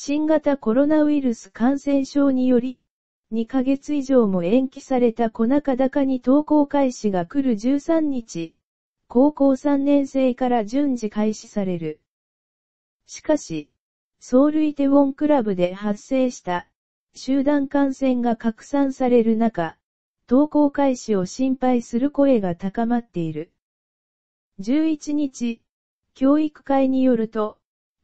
新型コロナウイルス感染症により、2ヶ月以上も延期された小中高に登校開始が来る13日、高校3年生から順次開始される。しかし、ソウルイテウォンクラブで発生した集団感染が拡散される中、登校開始を心配する声が高まっている。11日、教育会によると、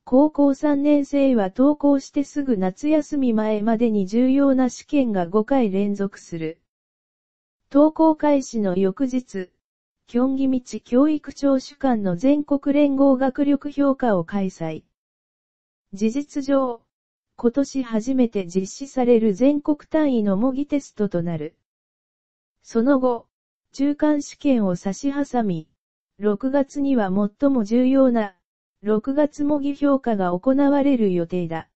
高校3年生は登校してすぐ夏休み前までに重要な試験が5回連続する。登校開始の翌日、京木道教育長主管の全国連合学力評価を開催。事実上、今年初めて実施される全国単位の模擬テストとなる。その後、中間試験を差し挟み、6月には最も重要な、6月模擬評価が行われる予定だ。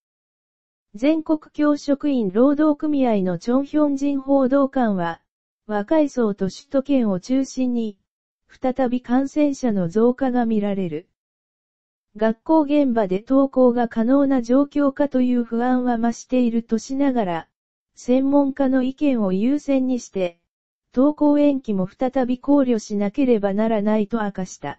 全国教職員労働組合のチョンヒョン人報道官は、若い層と首都圏を中心に、再び感染者の増加が見られる。学校現場で登校が可能な状況かという不安は増しているとしながら、専門家の意見を優先にして、登校延期も再び考慮しなければならないと明かした。